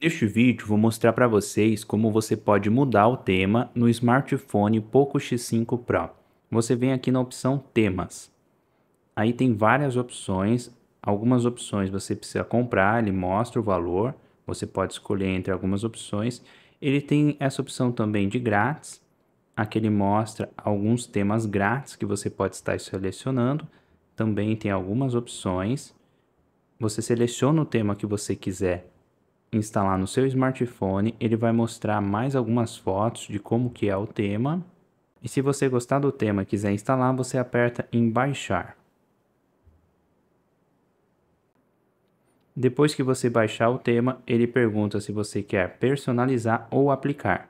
Neste vídeo vou mostrar para vocês como você pode mudar o tema no smartphone Poco X5 Pro. Você vem aqui na opção temas. Aí tem várias opções, algumas opções você precisa comprar, ele mostra o valor, você pode escolher entre algumas opções. Ele tem essa opção também de grátis, aqui ele mostra alguns temas grátis que você pode estar selecionando, também tem algumas opções. Você seleciona o tema que você quiser instalar no seu smartphone, ele vai mostrar mais algumas fotos de como que é o tema. E se você gostar do tema e quiser instalar, você aperta em baixar. Depois que você baixar o tema, ele pergunta se você quer personalizar ou aplicar.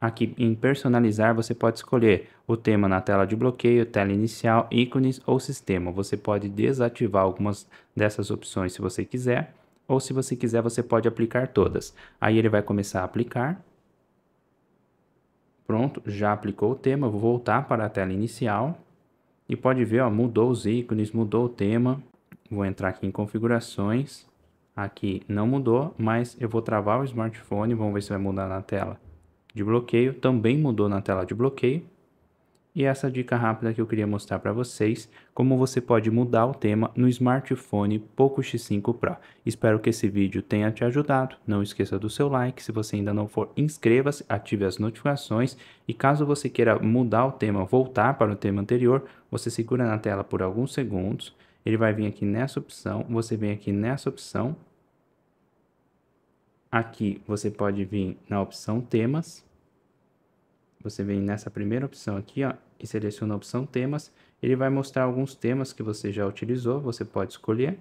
Aqui em personalizar você pode escolher o tema na tela de bloqueio, tela inicial, ícones ou sistema. Você pode desativar algumas dessas opções se você quiser ou se você quiser, você pode aplicar todas. Aí ele vai começar a aplicar. Pronto, já aplicou o tema, vou voltar para a tela inicial. E pode ver, ó, mudou os ícones, mudou o tema. Vou entrar aqui em configurações. Aqui não mudou, mas eu vou travar o smartphone, vamos ver se vai mudar na tela de bloqueio. Também mudou na tela de bloqueio. E essa dica rápida que eu queria mostrar para vocês, como você pode mudar o tema no smartphone Poco X5 Pro. Espero que esse vídeo tenha te ajudado. Não esqueça do seu like, se você ainda não for, inscreva-se, ative as notificações e caso você queira mudar o tema, voltar para o tema anterior, você segura na tela por alguns segundos, ele vai vir aqui nessa opção, você vem aqui nessa opção. Aqui você pode vir na opção temas você vem nessa primeira opção aqui, ó, e seleciona a opção temas. Ele vai mostrar alguns temas que você já utilizou, você pode escolher.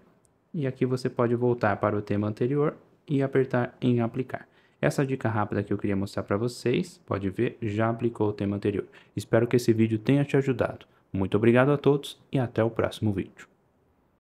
E aqui você pode voltar para o tema anterior e apertar em aplicar. Essa dica rápida que eu queria mostrar para vocês, pode ver, já aplicou o tema anterior. Espero que esse vídeo tenha te ajudado. Muito obrigado a todos e até o próximo vídeo.